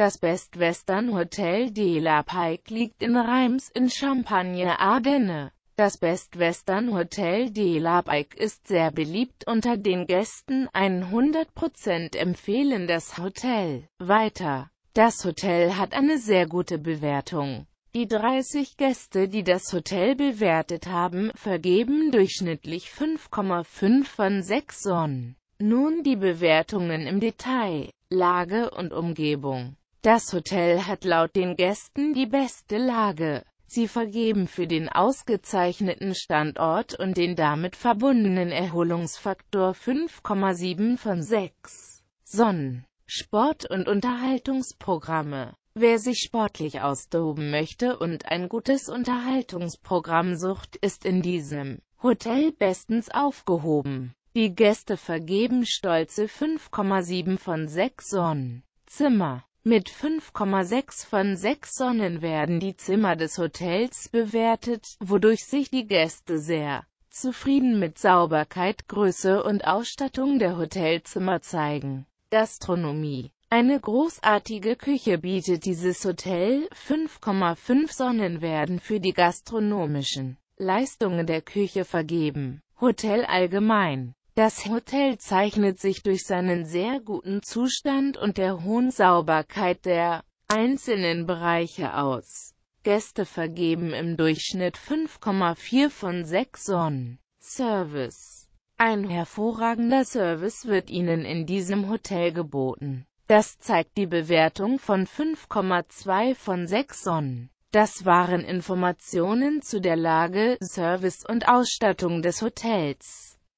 Das Best Western Hotel de la Pike liegt in Reims in Champagne-Ardenne. Das Best Western Hotel de la Pike ist sehr beliebt unter den Gästen, 100% empfehlen das Hotel. Weiter. Das Hotel hat eine sehr gute Bewertung. Die 30 Gäste, die das Hotel bewertet haben, vergeben durchschnittlich 5,5 von 6 Sonnen. Nun die Bewertungen im Detail, Lage und Umgebung. Das Hotel hat laut den Gästen die beste Lage. Sie vergeben für den ausgezeichneten Standort und den damit verbundenen Erholungsfaktor 5,7 von 6 Sonnen, Sport- und Unterhaltungsprogramme. Wer sich sportlich austoben möchte und ein gutes Unterhaltungsprogramm sucht, ist in diesem Hotel bestens aufgehoben. Die Gäste vergeben stolze 5,7 von 6 Sonnen. Zimmer mit 5,6 von 6 Sonnen werden die Zimmer des Hotels bewertet, wodurch sich die Gäste sehr zufrieden mit Sauberkeit, Größe und Ausstattung der Hotelzimmer zeigen. Gastronomie eine großartige Küche bietet dieses Hotel, 5,5 Sonnen werden für die gastronomischen Leistungen der Küche vergeben. Hotel allgemein das Hotel zeichnet sich durch seinen sehr guten Zustand und der hohen Sauberkeit der einzelnen Bereiche aus. Gäste vergeben im Durchschnitt 5,4 von 6 Sonnen. Service Ein hervorragender Service wird Ihnen in diesem Hotel geboten. Das zeigt die Bewertung von 5,2 von 6 Sonnen. Das waren Informationen zu der Lage, Service und Ausstattung des Hotels.